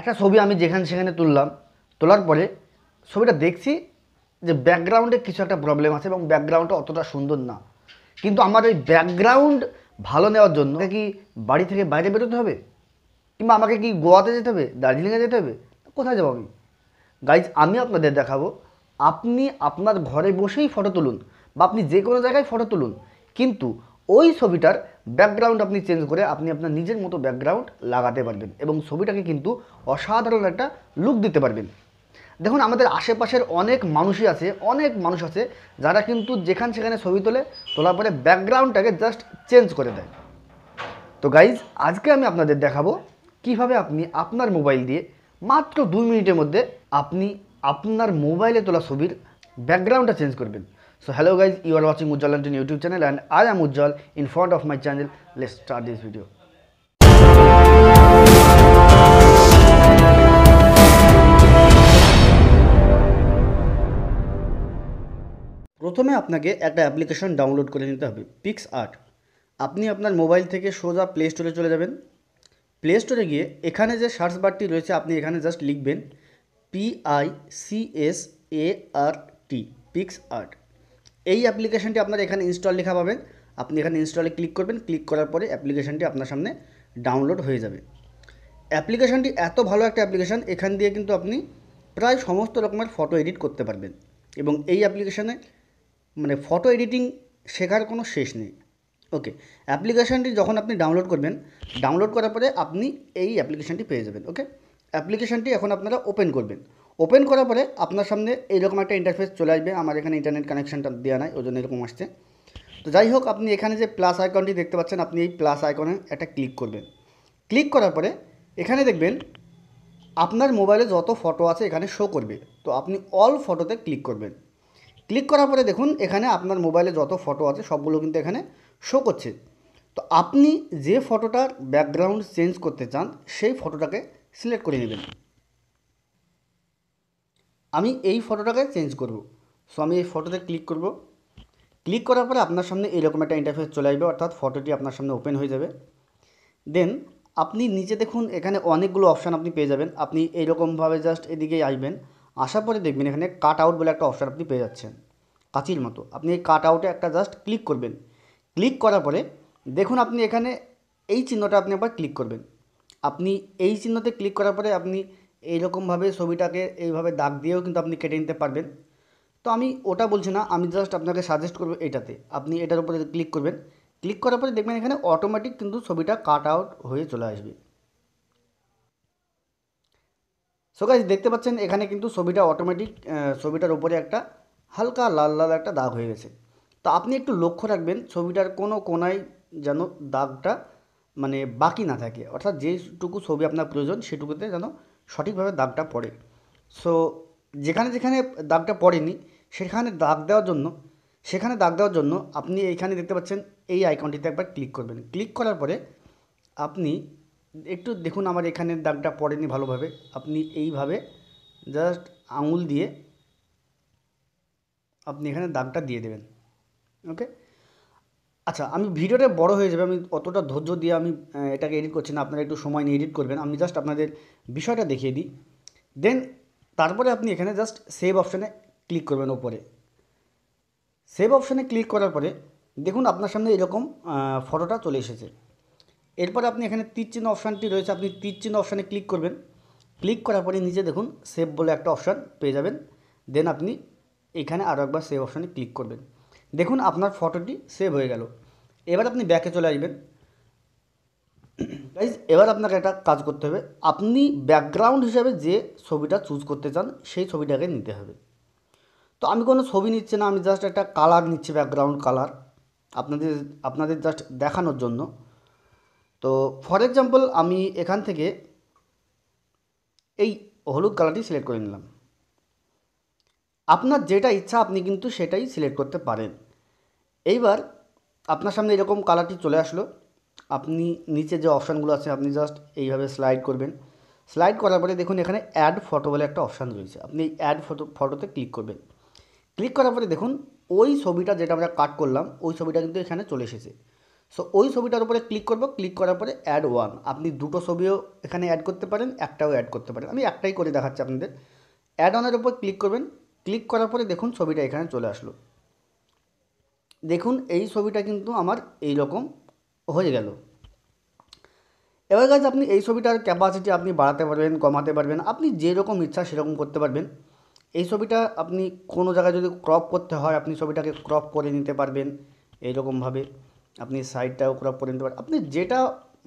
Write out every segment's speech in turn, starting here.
একটা ছবি আমি যেখানে সেখানে তুললাম তোলার পরে ছবিটা দেখছি যে ব্যাকগ্রাউন্ডে কিছু একটা প্রবলেম আছে এবং ব্যাকগ্রাউন্ডটা অতটা সুন্দর না কিন্তু আমার ওই ব্যাকগ্রাউন্ড ভালো নেওয়ার জন্য কি বাড়ি থেকে বাইরে বেরোতে হবে কিংবা আমাকে কি গোয়াতে যেতে হবে দার্জিলিংয়ে যেতে হবে কোথায় যাবো আমি গাইজ আমি আপনাদের দেখাবো আপনি আপনার ঘরে বসেই ফটো তুলুন বা আপনি যে কোনো জায়গায় ফটো তুলুন কিন্তু ওই ছবিটার ব্যাকগ্রাউন্ড আপনি চেঞ্জ করে আপনি আপনার নিজের মতো ব্যাকগ্রাউন্ড লাগাতে পারবেন এবং ছবিটাকে কিন্তু অসাধারণ একটা লুক দিতে পারবেন দেখুন আমাদের আশেপাশের অনেক মানুষই আছে অনেক মানুষ আছে যারা কিন্তু যেখান সেখানে ছবি তোলে তোলার পরে ব্যাকগ্রাউন্ডটাকে জাস্ট চেঞ্জ করে দেয় তো গাইজ আজকে আমি আপনাদের দেখাবো কিভাবে আপনি আপনার মোবাইল দিয়ে মাত্র দুই মিনিটের মধ্যে আপনি আপনার মোবাইলে তোলা ছবির ব্যাকগ্রাউন্ডটা চেঞ্জ করবেন So hello guys, you are watching Ujjal London YouTube channel and I am Ujjal in front of my channel. Let's start this video. প্রথমে আপনাকে একটা অ্যাপ্লিকেশন ডাউনলোড করে নিতে হবে পিক্স আর্ট আপনি আপনার মোবাইল থেকে সোজা প্লে স্টোরে চলে যাবেন প্লে স্টোরে গিয়ে এখানে যে সার্চ বারটি রয়েছে আপনি এখানে জাস্ট লিখবেন P I C S A R T PicsArt এই অ্যাপ্লিকেশানটি আপনার এখানে ইনস্টল লেখা পাবেন আপনি এখানে ইনস্টলে ক্লিক করবেন ক্লিক করার পরে অ্যাপ্লিকেশানটি আপনার সামনে ডাউনলোড হয়ে যাবে অ্যাপ্লিকেশানটি এত ভালো একটা অ্যাপ্লিকেশান এখান দিয়ে কিন্তু আপনি প্রায় সমস্ত রকমের ফটো এডিট করতে পারবেন এবং এই অ্যাপ্লিকেশানে মানে ফটো এডিটিং শেখার কোনো শেষ নেই ওকে অ্যাপ্লিকেশানটি যখন আপনি ডাউনলোড করবেন ডাউনলোড করার পরে আপনি এই অ্যাপ্লিকেশানটি পেয়ে যাবেন ওকে অ্যাপ্লিকেশানটি এখন আপনারা ওপেন করবেন ওপেন করার পরে আপনার সামনে এইরকম একটা ইন্টারফেস চলে আসবে আমার এখানে ইন্টারনেট কানেকশানটা দেওয়া নাই ওই জন্য এরকম আসছে তো যাই হোক আপনি এখানে যে প্লাস আইকনটি দেখতে পাচ্ছেন আপনি এই প্লাস আইকনে একটা ক্লিক করবেন ক্লিক করার পরে এখানে দেখবেন আপনার মোবাইলে যত ফটো আছে এখানে শো করবে তো আপনি অল ফটোতে ক্লিক করবেন ক্লিক করার পরে দেখুন এখানে আপনার মোবাইলে যত ফটো আছে সবগুলো কিন্তু এখানে শো করছে তো আপনি যে ফটোটার ব্যাকগ্রাউন্ড চেঞ্জ করতে চান সেই ফটোটাকে সিলেক্ট করে নেবেন আমি এই ফটোটাকে চেঞ্জ করব সো আমি এই ফটোতে ক্লিক করব ক্লিক করার পরে আপনার সামনে এরকম একটা ইন্টারফেস চলে আসবে অর্থাৎ ফটোটি আপনার সামনে ওপেন হয়ে যাবে দেন আপনি নিচে দেখুন এখানে অনেকগুলো অপশান আপনি পেয়ে যাবেন আপনি এইরকমভাবে জাস্ট এদিকেই আসবেন আসার পরে দেখবেন এখানে কাট আউট বলে একটা অপশান আপনি পেয়ে যাচ্ছেন কাঁচির মতো আপনি এই কাট আউটে একটা জাস্ট ক্লিক করবেন ক্লিক করার পরে দেখুন আপনি এখানে এই চিহ্নটা আপনি আবার ক্লিক করবেন আপনি এই চিহ্নতে ক্লিক করার পরে আপনি এইরকমভাবে ছবিটাকে এইভাবে দাগ দিয়েও কিন্তু আপনি কেটে নিতে পারবেন তো আমি ওটা বলছি না আমি জাস্ট আপনাকে সাজেস্ট করবো এটাতে আপনি এটার উপরে ক্লিক করবেন ক্লিক করার পরে দেখবেন এখানে অটোমেটিক কিন্তু ছবিটা কাট আউট হয়ে চলে আসবে সো গাইজ দেখতে পাচ্ছেন এখানে কিন্তু ছবিটা অটোমেটিক ছবিটার উপরে একটা হালকা লাল লাল একটা দাগ হয়ে গেছে তো আপনি একটু লক্ষ্য রাখবেন ছবিটার কোনো কোনায় যেন দাগটা মানে বাকি না থাকে অর্থাৎ যেটুকু ছবি আপনার প্রয়োজন সেটুকুতে যেন সঠিকভাবে দাগটা পড়ে সো যেখানে যেখানে দাগটা পড়েনি সেখানে দাগ দেওয়ার জন্য সেখানে দাগ দেওয়ার জন্য আপনি এইখানে দেখতে পাচ্ছেন এই আইকনটিতে একবার ক্লিক করবেন ক্লিক করার পরে আপনি একটু দেখুন আমার এখানে দাগটা পড়েনি ভালোভাবে আপনি এইভাবে জাস্ট আঙুল দিয়ে আপনি এখানে দাগটা দিয়ে দেবেন ওকে আচ্ছা আমি ভিডিওটা বড় হয়ে যাবে আমি অতটা ধৈর্য দিয়ে আমি এটাকে এডিট করছি না আপনারা একটু সময় নিয়ে এডিট করবেন আমি জাস্ট আপনাদের বিষয়টা দেখিয়ে দিই দেন তারপরে আপনি এখানে জাস্ট সেভ অপশানে ক্লিক করবেন ওপরে সেভ অপশানে ক্লিক করার পরে দেখুন আপনার সামনে এরকম ফটোটা চলে এসেছে এরপর আপনি এখানে চিহ্ন অপশানটি রয়েছে আপনি চিহ্ন অপশানে ক্লিক করবেন ক্লিক করার পরে নিচে দেখুন সেভ বলে একটা অপশান পেয়ে যাবেন দেন আপনি এখানে আরও একবার সেভ অপশানে ক্লিক করবেন দেখুন আপনার ফটোটি সেভ হয়ে গেল এবার আপনি ব্যাকে চলে আসবেন গাইজ এবার আপনাকে একটা কাজ করতে হবে আপনি ব্যাকগ্রাউন্ড হিসাবে যে ছবিটা চুজ করতে চান সেই ছবিটাকে নিতে হবে তো আমি কোনো ছবি নিচ্ছি না আমি জাস্ট একটা কালার নিচ্ছি ব্যাকগ্রাউন্ড কালার আপনাদের আপনাদের জাস্ট দেখানোর জন্য তো ফর এক্সাম্পল আমি এখান থেকে এই হলুদ কালারটি সিলেক্ট করে নিলাম আপনার যেটা ইচ্ছা আপনি কিন্তু সেটাই সিলেক্ট করতে পারেন এইবার আপনার সামনে এরকম কালারটি চলে আসলো আপনি নিচে যে অপশানগুলো আছে আপনি জাস্ট এইভাবে স্লাইড করবেন স্লাইড করার পরে দেখুন এখানে অ্যাড ফটো বলে একটা অপশান রয়েছে আপনি এই অ্যাড ফটো ফটোতে ক্লিক করবেন ক্লিক করার পরে দেখুন ওই ছবিটা যেটা আমরা কাট করলাম ওই ছবিটা কিন্তু এখানে চলে এসেছে সো ওই ছবিটার উপরে ক্লিক করব ক্লিক করার পরে অ্যাড ওয়ান আপনি দুটো ছবিও এখানে অ্যাড করতে পারেন একটাও অ্যাড করতে পারেন আমি একটাই করে দেখাচ্ছি আপনাদের অ্যাড ওয়ানের উপর ক্লিক করবেন ক্লিক করার পরে দেখুন ছবিটা এখানে চলে আসলো দেখুন এই ছবিটা কিন্তু আমার এই রকম হয়ে গেল এবার গাছ আপনি এই ছবিটার ক্যাপাসিটি আপনি বাড়াতে পারবেন কমাতে পারবেন আপনি যেরকম ইচ্ছা সেরকম করতে পারবেন এই ছবিটা আপনি কোনো জায়গায় যদি ক্রপ করতে হয় আপনি ছবিটাকে ক্রপ করে নিতে পারবেন এইরকমভাবে আপনি সাইডটাও ক্রপ করে নিতে পারবেন আপনি যেটা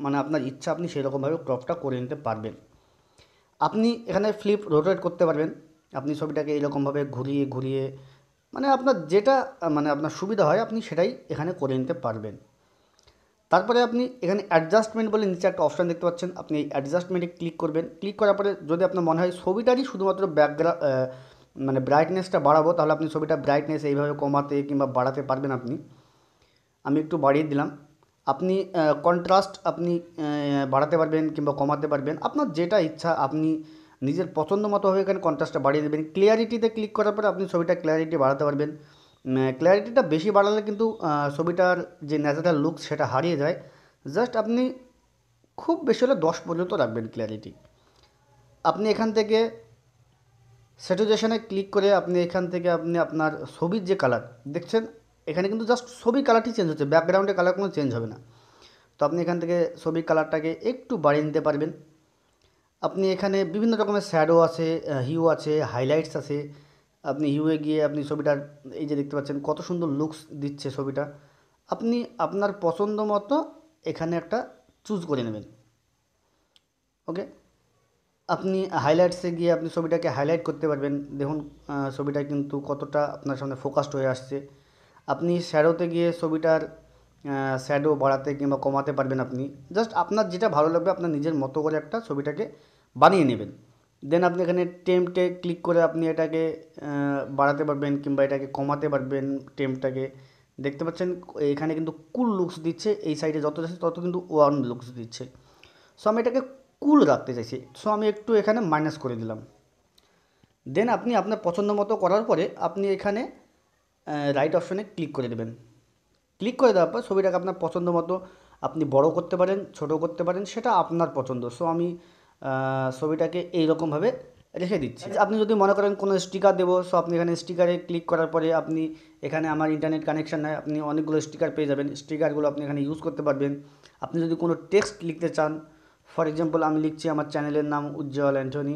মানে আপনার ইচ্ছা আপনি সেরকমভাবে ক্রপটা করে নিতে পারবেন আপনি এখানে ফ্লিপ রোটেট করতে পারবেন আপনি ছবিটাকে এইরকমভাবে ঘুরিয়ে ঘুরিয়ে মানে আপনার যেটা মানে আপনার সুবিধা হয় আপনি সেটাই এখানে করে নিতে পারবেন তারপরে আপনি এখানে অ্যাডজাস্টমেন্ট বলে নিচে একটা অপশান দেখতে পাচ্ছেন আপনি এই অ্যাডজাস্টমেন্টে ক্লিক করবেন ক্লিক করার পরে যদি আপনার মনে হয় ছবিটারই শুধুমাত্র ব্যাকগ্রাউন্ড মানে ব্রাইটনেসটা বাড়াবো তাহলে আপনি ছবিটা ব্রাইটনেস এইভাবে কমাতে কিংবা বাড়াতে পারবেন আপনি আমি একটু বাড়িয়ে দিলাম আপনি কন্ট্রাস্ট আপনি বাড়াতে পারবেন কিংবা কমাতে পারবেন আপনার যেটা ইচ্ছা আপনি নিজের পছন্দ মতোভাবে এখানে কন্ট্রাস্টটা বাড়িয়ে দেবেন ক্লিয়ারিটিতে ক্লিক করার পরে আপনি ছবিটা ক্লিয়ারিটি বাড়াতে পারবেন ক্লিয়ারিটিটা বেশি বাড়ালে কিন্তু ছবিটার যে ন্যাচারাল লুক সেটা হারিয়ে যায় জাস্ট আপনি খুব বেশি হলে দশ পর্যন্ত রাখবেন ক্লিয়ারিটি আপনি এখান থেকে স্যাটুরেশনে ক্লিক করে আপনি এখান থেকে আপনি আপনার ছবির যে কালার দেখছেন এখানে কিন্তু জাস্ট ছবি কালারটি চেঞ্জ হচ্ছে ব্যাকগ্রাউন্ডের কালার কোনো চেঞ্জ হবে না তো আপনি এখান থেকে ছবির কালারটাকে একটু বাড়িয়ে নিতে পারবেন আপনি এখানে বিভিন্ন রকমের শ্যাডো আছে হিউ আছে হাইলাইটস আছে আপনি হিউয়ে গিয়ে আপনি ছবিটার এই যে দেখতে পাচ্ছেন কত সুন্দর লুকস দিচ্ছে ছবিটা আপনি আপনার পছন্দ মতো এখানে একটা চুজ করে নেবেন ওকে আপনি হাইলাইটসে গিয়ে আপনি ছবিটাকে হাইলাইট করতে পারবেন দেখুন ছবিটা কিন্তু কতটা আপনার সামনে ফোকাসড হয়ে আসছে আপনি শ্যাডোতে গিয়ে ছবিটার শ্যাডো বাড়াতে কিংবা কমাতে পারবেন আপনি জাস্ট আপনার যেটা ভালো লাগবে আপনার নিজের মতো করে একটা ছবিটাকে বানিয়ে নেবেন দেন আপনি এখানে টেম্পটে ক্লিক করে আপনি এটাকে বাড়াতে পারবেন কিংবা এটাকে কমাতে পারবেন টেম্পটাকে দেখতে পাচ্ছেন এখানে কিন্তু কুল লুকস দিচ্ছে এই সাইডে যত যাচ্ছে তত কিন্তু ওয়ার্ন লুকস দিচ্ছে সো আমি এটাকে কুল রাখতে চাইছি সো আমি একটু এখানে মাইনাস করে দিলাম দেন আপনি আপনার পছন্দ মতো করার পরে আপনি এখানে রাইট অপশনে ক্লিক করে দেবেন ক্লিক করে দেওয়ার পর ছবিটাকে আপনার পছন্দ মতো আপনি বড় করতে পারেন ছোট করতে পারেন সেটা আপনার পছন্দ সো আমি ছবিটাকে এইরকমভাবে রেখে দিচ্ছি আচ্ছা। আপনি যদি মনে করেন কোনো স্টিকার দেবো সো আপনি এখানে স্টিকারে ক্লিক করার পরে আপনি এখানে আমার ইন্টারনেট কানেকশান নেয় আপনি অনেকগুলো স্টিকার পেয়ে যাবেন স্টিকারগুলো আপনি এখানে ইউজ করতে পারবেন আপনি যদি কোনো টেক্সট লিখতে চান ফর এক্সাম্পল আমি লিখছি আমার চ্যানেলের নাম উজ্জ্বল অ্যান্টনি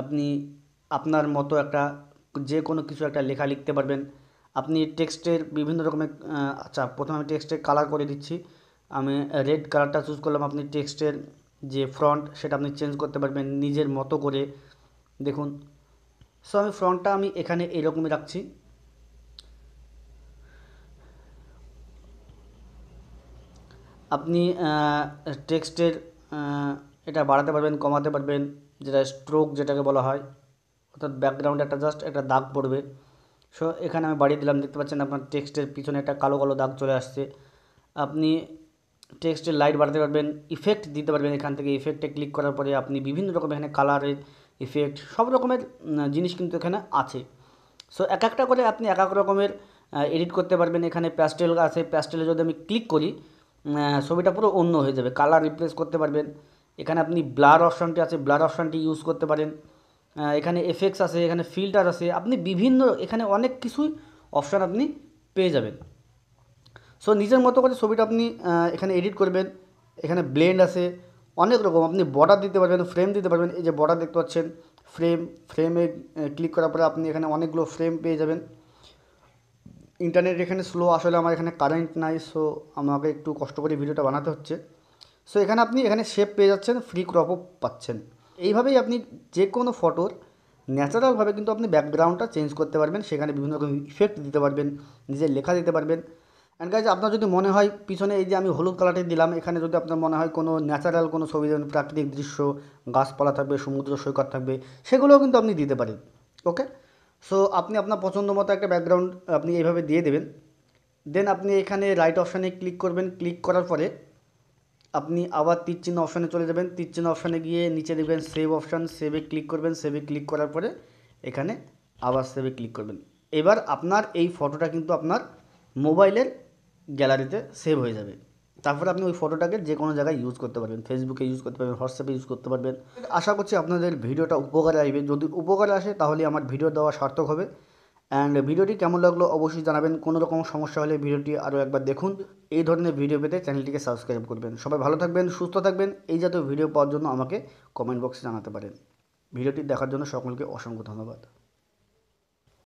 আপনি আপনার মতো একটা যে কোনো কিছু একটা লেখা লিখতে পারবেন আপনি টেক্সটের বিভিন্ন রকমের আচ্ছা প্রথমে আমি টেক্সটের কালার করে দিচ্ছি আমি রেড কালারটা চুজ করলাম আপনি টেক্সটের যে ফ্রন্ট সেটা আপনি চেঞ্জ করতে পারবেন নিজের মতো করে দেখুন সো আমি ফ্রন্টটা আমি এখানে এরকমই রাখছি আপনি টেক্সটের এটা বাড়াতে পারবেন কমাতে পারবেন যেটা স্ট্রোক যেটাকে বলা হয় অর্থাৎ ব্যাকগ্রাউন্ডে একটা জাস্ট একটা দাগ পড়বে সো এখানে আমি বাড়িয়ে দিলাম দেখতে পাচ্ছেন আপনার টেক্সটের পিছনে একটা কালো কালো দাগ চলে আসছে আপনি টেক্সটের লাইট বাড়াতে পারবেন ইফেক্ট দিতে পারবেন এখান থেকে ইফেক্টে ক্লিক করার পরে আপনি বিভিন্ন রকম এখানে কালারের ইফেক্ট সব রকমের জিনিস কিন্তু এখানে আছে সো এক একটা করে আপনি এক এক রকমের এডিট করতে পারবেন এখানে প্যাস্টেল আছে প্যাস্টেলে যদি আমি ক্লিক করি ছবিটা পুরো অন্য হয়ে যাবে কালার রিপ্লেস করতে পারবেন এখানে আপনি ব্লার অপশানটি আছে ব্লার অপশানটি ইউজ করতে পারেন এখানে এফেক্টস আছে এখানে ফিল্টার আছে আপনি বিভিন্ন এখানে অনেক কিছুই অপশান আপনি পেয়ে যাবেন সো নিজের মতো করে ছবিটা আপনি এখানে এডিট করবেন এখানে ব্লেন্ড আছে অনেক রকম আপনি বর্ডার দিতে পারবেন ফ্রেম দিতে পারবেন এই যে বর্ডার দেখতে পাচ্ছেন ফ্রেম ফ্রেমে ক্লিক করার পরে আপনি এখানে অনেকগুলো ফ্রেম পেয়ে যাবেন ইন্টারনেট এখানে স্লো আসলে আমার এখানে কারেন্ট নাই সো আমাকে একটু কষ্ট করে ভিডিওটা বানাতে হচ্ছে সো এখানে আপনি এখানে শেপ পেয়ে যাচ্ছেন ফ্রি ক্রপও পাচ্ছেন এইভাবেই আপনি যে কোনো ফটোর ন্যাচারালভাবে কিন্তু আপনি ব্যাকগ্রাউন্ডটা চেঞ্জ করতে পারবেন সেখানে বিভিন্ন রকম ইফেক্ট দিতে পারবেন নিজের লেখা দিতে পারবেন অ্যান্ড গাইজ আপনার যদি মনে হয় পিছনে এই যে আমি হলুদ কালারটি দিলাম এখানে যদি আপনার মনে হয় কোনো ন্যাচারাল কোনো ছবি যেমন প্রাকৃতিক দৃশ্য গাছপালা থাকবে সমুদ্র সৈকত থাকবে সেগুলোও কিন্তু আপনি দিতে পারেন ওকে সো আপনি আপনার পছন্দ মতো একটা ব্যাকগ্রাউন্ড আপনি এইভাবে দিয়ে দেবেন দেন আপনি এখানে রাইট অপশানে ক্লিক করবেন ক্লিক করার পরে আপনি আবার চিহ্ন অপশানে চলে যাবেন চিহ্ন অপশানে গিয়ে নিচে দেখবেন সেভ অপশান সেভে ক্লিক করবেন সেভে ক্লিক করার পরে এখানে আবার সেভে ক্লিক করবেন এবার আপনার এই ফটোটা কিন্তু আপনার মোবাইলের গ্যালারিতে সেভ হয়ে যাবে তারপরে আপনি ওই ফটোটাকে যে কোনো জায়গায় ইউজ করতে পারবেন ফেসবুকে ইউজ করতে পারবেন হোয়াটসঅ্যাপে ইউজ করতে পারবেন আশা করছি আপনাদের ভিডিওটা উপকারে আসবে যদি উপকারে আসে তাহলে আমার ভিডিও দেওয়া সার্থক হবে অ্যান্ড ভিডিওটি কেমন লাগলো অবশ্যই জানাবেন কোনো রকম সমস্যা হলে ভিডিওটি আরও একবার দেখুন এই ধরনের ভিডিও পেতে চ্যানেলটিকে সাবস্ক্রাইব করবেন সবাই ভালো থাকবেন সুস্থ থাকবেন এই জাতীয় ভিডিও পাওয়ার জন্য আমাকে কমেন্ট বক্সে জানাতে পারেন ভিডিওটি দেখার জন্য সকলকে অসংখ্য ধন্যবাদ